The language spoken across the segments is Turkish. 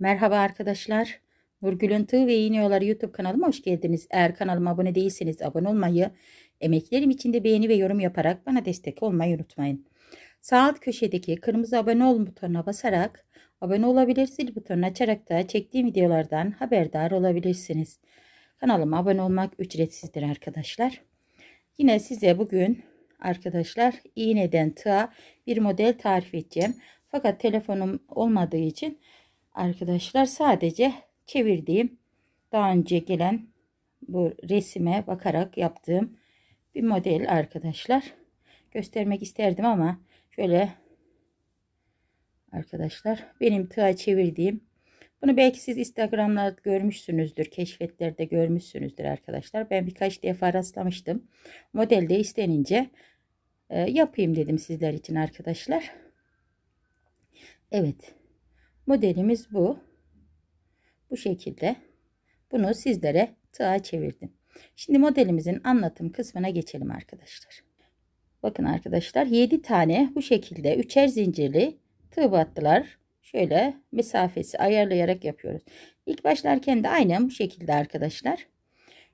Merhaba arkadaşlar. Nurgül'ün Tığ ve İğne Yolları YouTube kanalıma hoş geldiniz. Eğer kanalıma abone değilseniz abone olmayı, emeklerim için de beğeni ve yorum yaparak bana destek olmayı unutmayın. Sağ alt köşedeki kırmızı abone ol butonuna basarak abone olabilirsiniz. zil butonunu açarak da çektiğim videolardan haberdar olabilirsiniz. Kanalıma abone olmak ücretsizdir arkadaşlar. Yine size bugün arkadaşlar iğneden tığa bir model tarif edeceğim. Fakat telefonum olmadığı için arkadaşlar sadece çevirdiğim daha önce gelen bu resime bakarak yaptığım bir model arkadaşlar. Göstermek isterdim ama şöyle arkadaşlar benim tığa çevirdiğim bunu belki siz Instagram'da görmüşsünüzdür, keşfetlerde görmüşsünüzdür arkadaşlar. Ben birkaç defa rastlamıştım. Modelde istenince e, yapayım dedim sizler için arkadaşlar. Evet. Modelimiz bu. Bu şekilde. Bunu sizlere tığa çevirdim. Şimdi modelimizin anlatım kısmına geçelim arkadaşlar. Bakın arkadaşlar 7 tane bu şekilde üçer zincirli tığ battılar. Şöyle mesafesi ayarlayarak yapıyoruz. İlk başlarken de aynen bu şekilde arkadaşlar.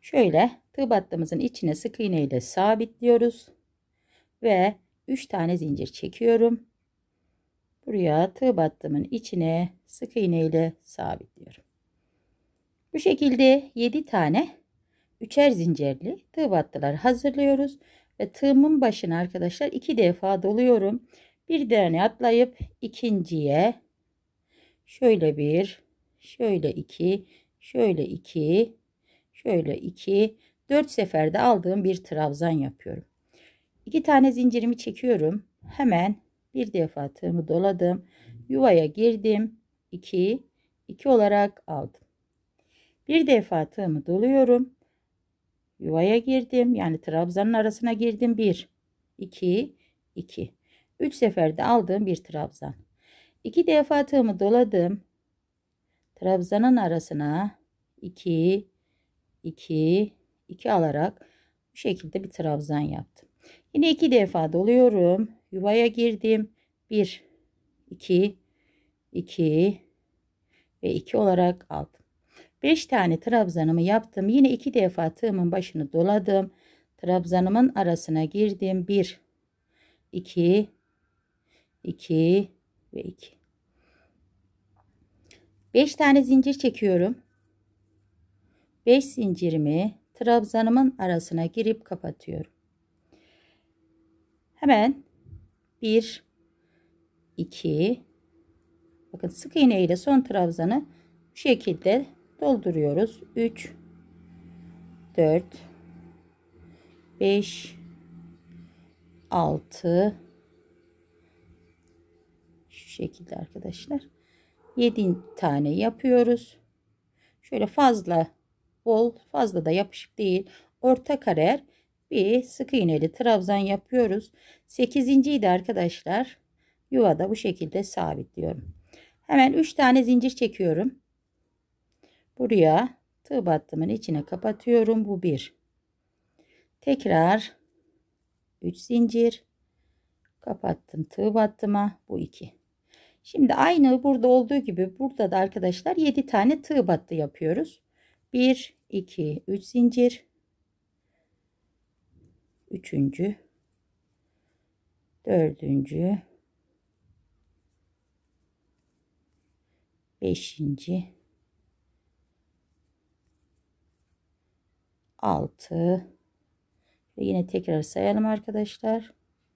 Şöyle tığ battığımızın içine sık iğne ile sabitliyoruz. Ve 3 tane zincir çekiyorum. Buraya tığ battımın içine sık iğne ile sabitliyorum. Bu şekilde 7 tane üçer zincirli tığ battılar hazırlıyoruz. Ve tığımın başına arkadaşlar iki defa doluyorum. Bir tane atlayıp ikinciye şöyle bir, şöyle iki, şöyle iki, şöyle iki, dört seferde aldığım bir trabzan yapıyorum. İki tane zincirimi çekiyorum. Hemen bir defa tığımı doladım yuvaya girdim 2 2 olarak aldım bir defa tığımı doluyorum yuvaya girdim yani trabzanın arasına girdim 1 2 2 3 seferde aldığım bir trabzan 2 defa tığımı doladım trabzanın arasına 2 2 2 alarak bu şekilde bir trabzan yaptım yine 2 defa doluyorum yuvaya girdim. 1 2 2 ve 2 olarak aldım. 5 tane trabzanımı yaptım. Yine 2 defa tığımın başını doladım. Trabzanımın arasına girdim. 1 2 2 ve 2 5 tane zincir çekiyorum. 5 zincirimi trabzanımın arasına girip kapatıyorum. Hemen 1 2 Bakın sık iğne ile son trabzanı bu şekilde dolduruyoruz. 3 4 5 6 şu şekilde arkadaşlar 7 tane yapıyoruz. Şöyle fazla bol fazla da yapışık değil. Orta karer bir sık iğneli trabzan yapıyoruz. 8. de arkadaşlar yuvada bu şekilde sabitliyorum. Hemen 3 tane zincir çekiyorum. Buraya tığ battımın içine kapatıyorum. Bu bir. Tekrar 3 zincir kapattım tığ battıma. Bu iki. Şimdi aynı burada olduğu gibi burada da arkadaşlar 7 tane tığ battı yapıyoruz. 1 2 3 zincir üçüncü, dördüncü, beşinci, altı ve yine tekrar sayalım arkadaşlar.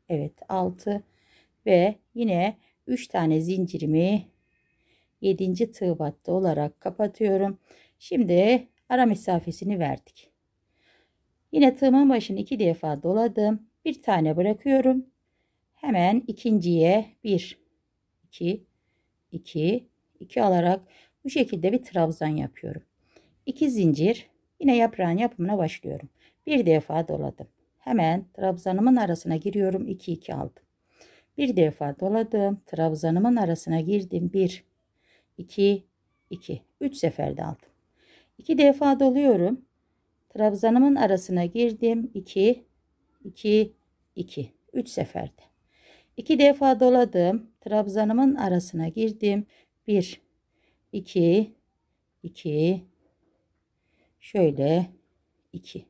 Evet altı ve yine üç tane zincirimi yedinci tığ battı olarak kapatıyorum. Şimdi ara mesafesini verdik. Yine tığımın başını iki defa doladım. Bir tane bırakıyorum. Hemen ikinciye bir, iki, iki, iki alarak bu şekilde bir trabzan yapıyorum. İki zincir yine yaprağın yapımına başlıyorum. Bir defa doladım. Hemen trabzanımın arasına giriyorum. 2 2 aldım. Bir defa doladım. Trabzanımın arasına girdim. 1 2 2 3 seferde aldım. 2 defa doluyorum. Trabzanımın arasına girdim. 2, 2, 2. 3 seferde. 2 defa doladım. Trabzanımın arasına girdim. 1, 2, 2. Şöyle 2.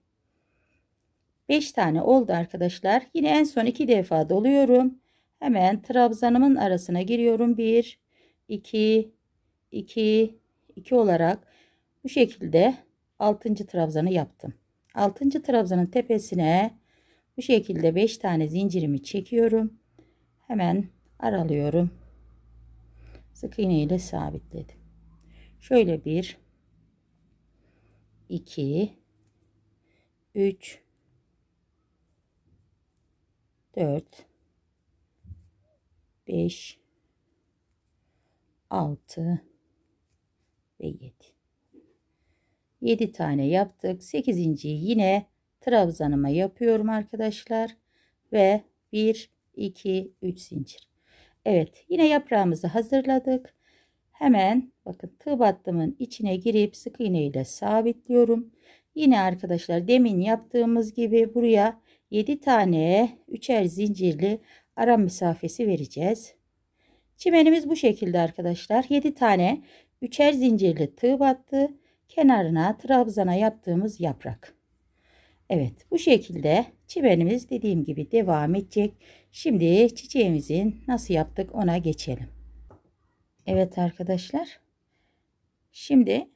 5 tane oldu arkadaşlar. Yine en son 2 defa doluyorum. Hemen trabzanımın arasına giriyorum. 1, 2, 2, 2 olarak bu şekilde 6. trabzanı yaptım. 6. trabzanın tepesine bu şekilde 5 tane zincirimi çekiyorum. Hemen aralıyorum. Sık iğne ile sabitledim. Şöyle 1 2 3 4 5 6 ve 7 7 tane yaptık. 8. yine trabzanıma yapıyorum arkadaşlar. Ve 1, 2, 3 zincir. Evet yine yaprağımızı hazırladık. Hemen bakın tığ battımın içine girip sık iğne ile sabitliyorum. Yine arkadaşlar demin yaptığımız gibi buraya 7 tane üçer zincirli ara mesafesi vereceğiz. Çimenimiz bu şekilde arkadaşlar. 7 tane üçer zincirli tığ battı kenarına trabzana yaptığımız yaprak. Evet bu şekilde çimenimiz dediğim gibi devam edecek. Şimdi çiçeğimizin nasıl yaptık ona geçelim. Evet arkadaşlar. Şimdi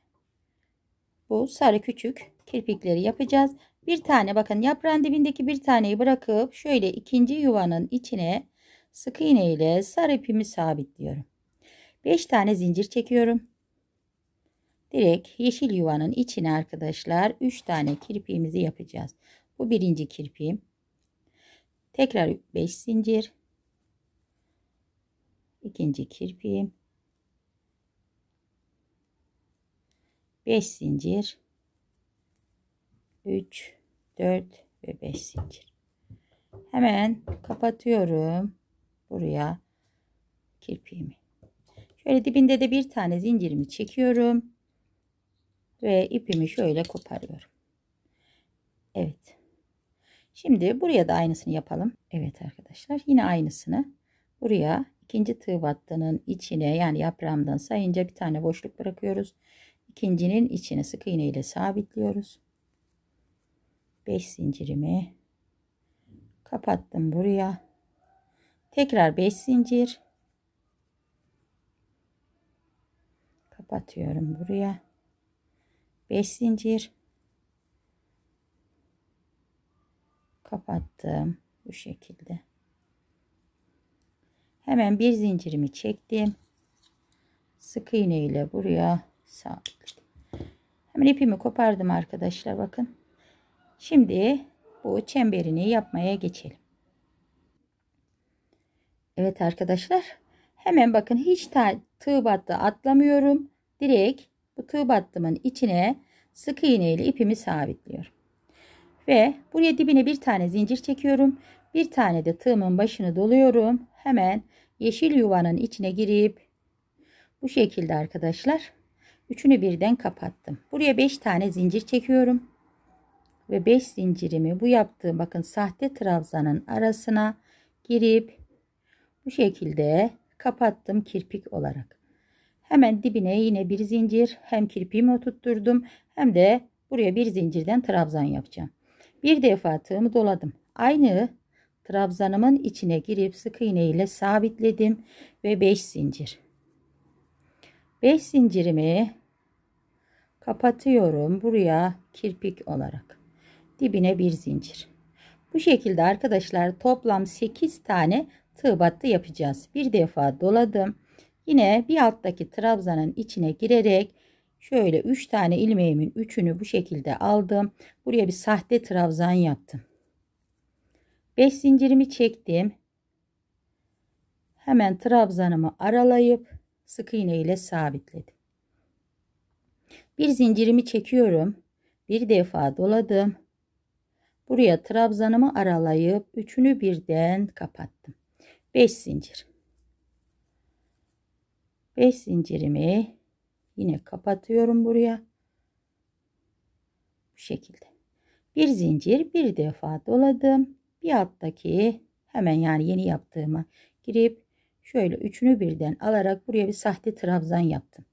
bu sarı küçük kirpikleri yapacağız. Bir tane bakın yaprağın dibindeki bir taneyi bırakıp şöyle ikinci yuvanın içine sık iğne ile sarı ipimi sabitliyorum. 5 tane zincir çekiyorum. Direkt yeşil yuvanın içine arkadaşlar 3 tane kirpiğimizi yapacağız. Bu birinci kirpiğim. Tekrar 5 zincir. İkinci kirpiğim. 5 zincir. 3, 4 ve 5 zincir. Hemen kapatıyorum buraya kirpiğimi. Şöyle dibinde de bir tane zincirimi çekiyorum ve ipimi şöyle koparıyorum. Evet. Şimdi buraya da aynısını yapalım. Evet arkadaşlar yine aynısını buraya ikinci tığ battının içine yani yaprağımdan sayınca bir tane boşluk bırakıyoruz. İkincinin içine sık iğne ile sabitliyoruz. 5 zincirimi kapattım buraya. Tekrar 5 zincir kapatıyorum buraya. 5 zincir kapattım bu şekilde hemen bir zincirimi çektim sık iğne ile buraya sabitledim hemen ipimi kopardım arkadaşlar bakın şimdi bu çemberini yapmaya geçelim Evet arkadaşlar hemen bakın hiç tığ battı atlamıyorum direkt bu tığ battımın içine sık iğne ile ipimi sabitliyorum. Ve buraya dibine bir tane zincir çekiyorum. Bir tane de tığımın başını doluyorum. Hemen yeşil yuvanın içine girip bu şekilde arkadaşlar üçünü birden kapattım. Buraya 5 tane zincir çekiyorum. Ve 5 zincirimi bu yaptığım bakın sahte trabzanın arasına girip bu şekilde kapattım kirpik olarak. Hemen dibine yine bir zincir hem kirpiğimi oturtturdum hem de buraya bir zincirden trabzan yapacağım. Bir defa tığımı doladım. Aynı trabzanımın içine girip sık iğne ile sabitledim ve 5 zincir. 5 zincirimi kapatıyorum buraya kirpik olarak. Dibine bir zincir. Bu şekilde arkadaşlar toplam 8 tane tığ battı yapacağız. Bir defa doladım. Yine bir alttaki trabzanın içine girerek şöyle 3 tane ilmeğimin üçünü bu şekilde aldım. Buraya bir sahte trabzan yaptım. 5 zincirimi çektim. Hemen trabzanımı aralayıp sık iğne ile sabitledim. Bir zincirimi çekiyorum. Bir defa doladım. Buraya trabzanımı aralayıp üçünü birden kapattım. 5 zincir. 5 zincirimi yine kapatıyorum buraya. Bu şekilde. Bir zincir bir defa doladım. Bir alttaki hemen yani yeni yaptığıma girip şöyle üçünü birden alarak buraya bir sahte trabzan yaptım.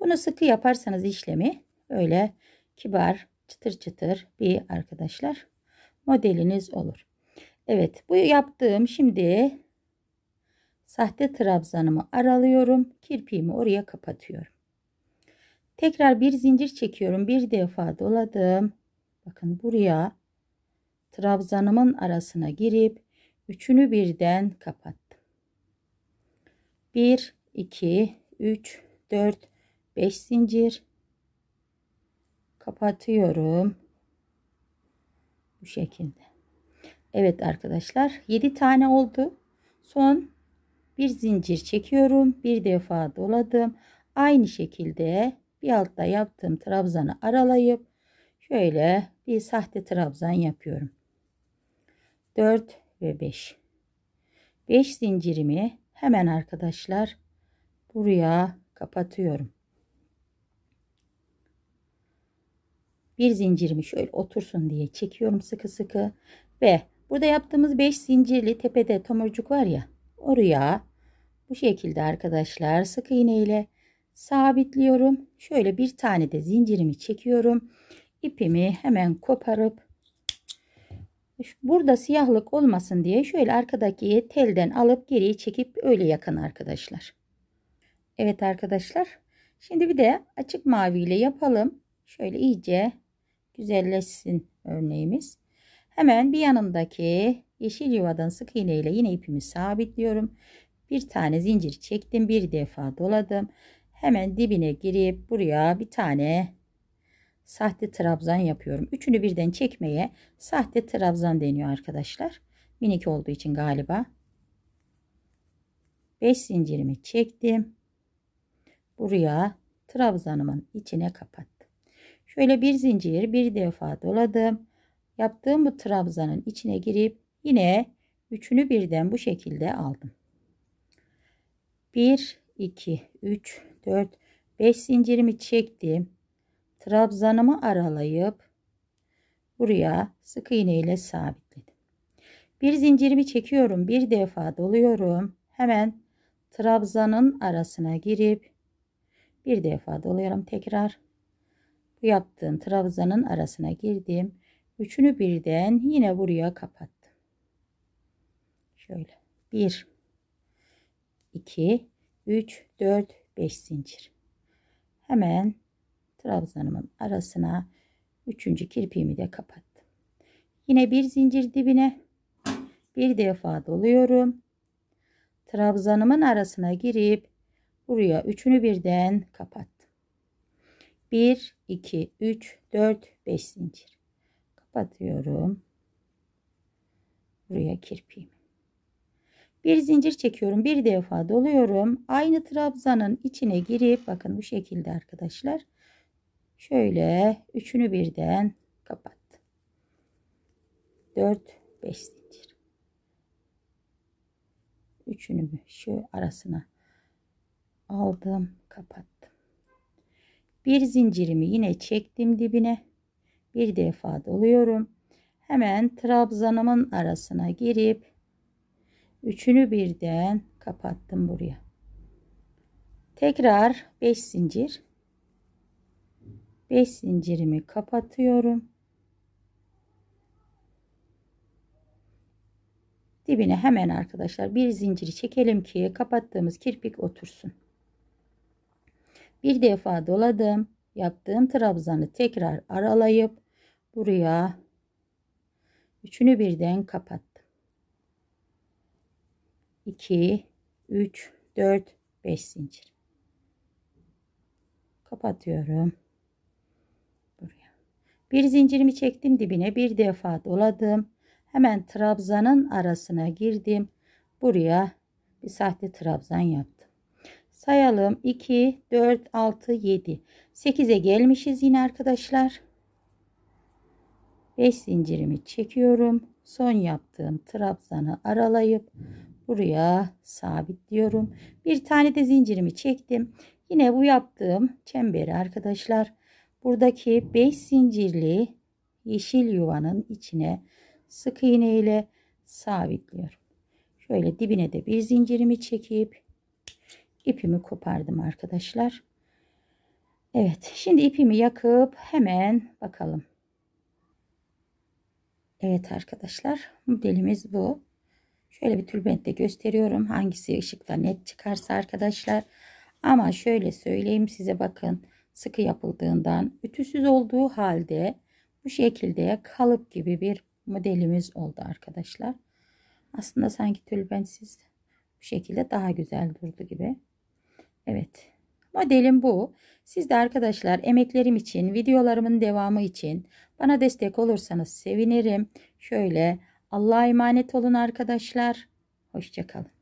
Bunu sıkı yaparsanız işlemi öyle kibar çıtır çıtır bir arkadaşlar modeliniz olur. Evet bu yaptığım şimdi Sahte trabzanımı aralıyorum. Kirpiğimi oraya kapatıyorum. Tekrar bir zincir çekiyorum. Bir defa doladım. Bakın buraya trabzanımın arasına girip üçünü birden kapattım. 1 2 3 4 5 zincir kapatıyorum. Bu şekilde. Evet arkadaşlar 7 tane oldu. Son bir zincir çekiyorum bir defa doladım aynı şekilde bir altta yaptığım trabzanı aralayıp şöyle bir sahte trabzan yapıyorum 4 ve 5 5 zincirimi hemen arkadaşlar buraya kapatıyorum bir zincirimi şöyle otursun diye çekiyorum sıkı sıkı ve burada yaptığımız 5 zincirli tepede tomurcuk var ya oraya bu şekilde arkadaşlar sık iğne ile sabitliyorum. Şöyle bir tane de zincirimi çekiyorum. ipimi hemen koparıp burada siyahlık olmasın diye şöyle arkadaki telden alıp geriye çekip öyle yakın arkadaşlar. Evet arkadaşlar. Şimdi bir de açık mavi ile yapalım. Şöyle iyice güzelleşsin örneğimiz. Hemen bir yanındaki Yeşil yuvadan sık iğne ile yine ipimi sabitliyorum. Bir tane zincir çektim. Bir defa doladım. Hemen dibine girip buraya bir tane sahte trabzan yapıyorum. Üçünü birden çekmeye sahte trabzan deniyor arkadaşlar. Minik olduğu için galiba. 5 zincirimi çektim. Buraya trabzanımın içine kapattım. Şöyle bir zincir bir defa doladım. Yaptığım bu trabzanın içine girip Yine üçünü birden bu şekilde aldım. 1 2 3 4 5 zincirimi çektim. Trabzanımı aralayıp buraya sık iğne ile sabitledim. Bir zincirimi çekiyorum. Bir defa doluyorum. Hemen trabzanın arasına girip bir defa doluyorum tekrar. Bu yaptığım trabzanın arasına girdim. Üçünü birden yine buraya kapattım. Şöyle 1 2 3 4 5 zincir. Hemen trabzanımın arasına üçüncü kirpiğimi de kapattım. Yine bir zincir dibine bir defa doluyorum. Trabzanımın arasına girip buraya üçünü birden kapattım. 1 2 3 4 5 zincir. Kapatıyorum. Buraya kirpiğimi. Bir zincir çekiyorum. Bir defa doluyorum. Aynı trabzanın içine girip bakın bu şekilde arkadaşlar. Şöyle üçünü birden kapattım. 4 5 zincir. Üçünü şu arasına aldım, kapattım. Bir zincirimi yine çektim dibine. Bir defa doluyorum. Hemen trabzanımın arasına girip Üçünü birden kapattım buraya. Tekrar 5 zincir. 5 zincirimi kapatıyorum. Dibine hemen arkadaşlar bir zinciri çekelim ki kapattığımız kirpik otursun. Bir defa doladım. Yaptığım trabzanı tekrar aralayıp buraya üçünü birden kapattım. 2 3 4 5 zincir kapatıyorum buraya bir zincirimi çektim dibine bir defa doladım hemen trabzanın arasına girdim buraya bir sahte trabzan yaptım sayalım 2 4 6 7 8'e gelmişiz yine arkadaşlar 5 zincirimi çekiyorum son yaptığım trabzanı aralayıp buraya sabitliyorum. Bir tane de zincirimi çektim. Yine bu yaptığım çemberi arkadaşlar buradaki 5 zincirli yeşil yuvanın içine sık iğne ile sabitliyorum. Şöyle dibine de bir zincirimi çekip ipimi kopardım arkadaşlar. Evet şimdi ipimi yakıp hemen bakalım. Evet arkadaşlar modelimiz bu. Şöyle bir tülbentle gösteriyorum. Hangisi ışıkta net çıkarsa arkadaşlar. Ama şöyle söyleyeyim size bakın. Sıkı yapıldığından ütüsüz olduğu halde bu şekilde kalıp gibi bir modelimiz oldu arkadaşlar. Aslında sanki tülbentsiz bu şekilde daha güzel durdu gibi. Evet. Modelim bu. Siz de arkadaşlar emeklerim için, videolarımın devamı için bana destek olursanız sevinirim. Şöyle Allah'a emanet olun arkadaşlar. Hoşçakalın.